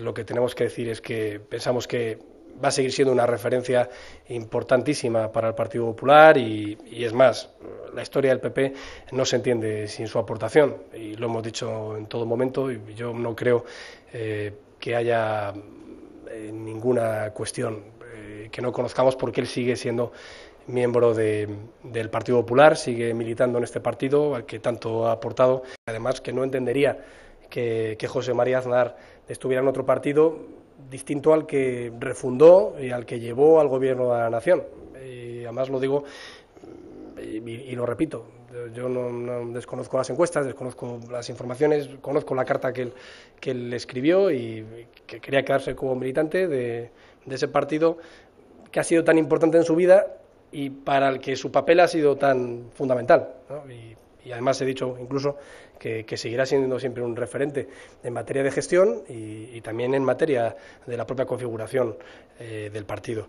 lo que tenemos que decir es que pensamos que va a seguir siendo una referencia importantísima para el Partido Popular y, es más, la historia del PP no se entiende sin su aportación y lo hemos dicho en todo momento y yo no creo eh, que haya eh, ninguna cuestión eh, que no conozcamos porque él sigue siendo miembro del Partido Popular, sigue militando en este partido al que tanto ha aportado, además que no entendería que, José María Aznar estuviera en otro partido distinto al que refundó y al que llevó al gobierno de la nación. Y además lo digo y, lo repito, yo no, desconozco las encuestas, desconozco las informaciones, conozco la carta que él, que él escribió y que quería quedarse como militante de, ese partido que ha sido tan importante en su vida y para el que su papel ha sido tan fundamental y además he dicho incluso que, seguirá siendo siempre un referente en materia de gestión y, también en materia de la propia configuración eh, del partido.